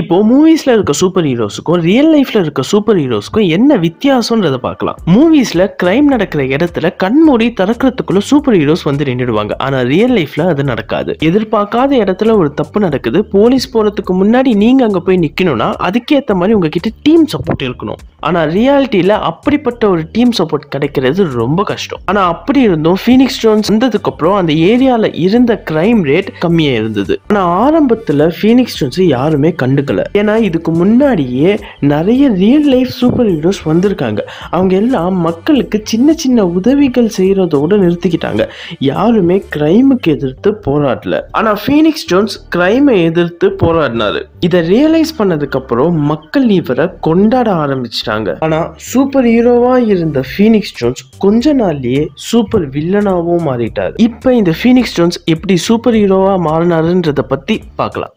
இப்போ மூவிஸ்ல இருக்க super ஹீரோஸுக்கும் real லைஃப்ல இருக்க சூப்பர் ஹீரோஸுக்கும் என்ன வித்தியாசம்ன்றதை பார்க்கலாம் மூவிஸ்ல கிரைம் நடக்கிற இடத்துல கண்மூடி திறக்கிறதுக்குள்ள சூப்பர் ஹீரோஸ் வந்து நின்றுடுவாங்க ஆனா ரியல் லைஃப்ல அது நடக்காது எதிர்பார்க்காத இடத்துல ஒரு தப்பு நடக்குது போலீஸ் போறதுக்கு முன்னாடி நீங்க அங்க போய் நிக்கணும்னா அதுக்கேற்ற மாதிரி உங்ககிட்ட டீம் சப்போர்ட் இருக்கணும் ஆனா ரியாலிட்டியில அப்படிப்பட்ட ஒரு டீம் சப்போர்ட் கிடைக்கிறது ரொம்ப கஷ்டம் ஆனா அப்படி இருந்தும் ஃபீனிக்ஸ் ஜோன்ஸ் வந்ததுக்கு அப்புறம் அந்த ஏரியால இருந்த கிரைம் ரேட் கம்மியா இருந்தது ஆனா ஆரம்பத்துல ஃபீனிக்ஸ் ஜோன்ஸ் யாருமே கண்டு எடுக்கல ஏன்னா இதுக்கு முன்னாடியே நிறைய ரியல் லைஃப் சூப்பர் ஹீரோஸ் வந்திருக்காங்க அவங்க எல்லாம் மக்களுக்கு சின்ன சின்ன உதவிகள் செய்கிறதோடு நிறுத்திக்கிட்டாங்க யாருமே கிரைமுக்கு எதிர்த்து போராடல ஆனால் ஃபீனிக்ஸ் ஜோன்ஸ் கிரைமை எதிர்த்து போராடினாரு இதை ரியலைஸ் பண்ணதுக்கப்புறம் மக்கள் இவரை கொண்டாட ஆரம்பிச்சிட்டாங்க ஆனால் சூப்பர் ஹீரோவாக இருந்த ஃபீனிக்ஸ் ஜோன்ஸ் கொஞ்ச நாள்லயே சூப்பர் வில்லனாகவும் மாறிட்டார் இப்போ இந்த ஃபீனிக்ஸ் ஜோன்ஸ் எப்படி சூப்பர் ஹீரோவாக மாறினாருன்றத பற்றி பார்க்கலாம்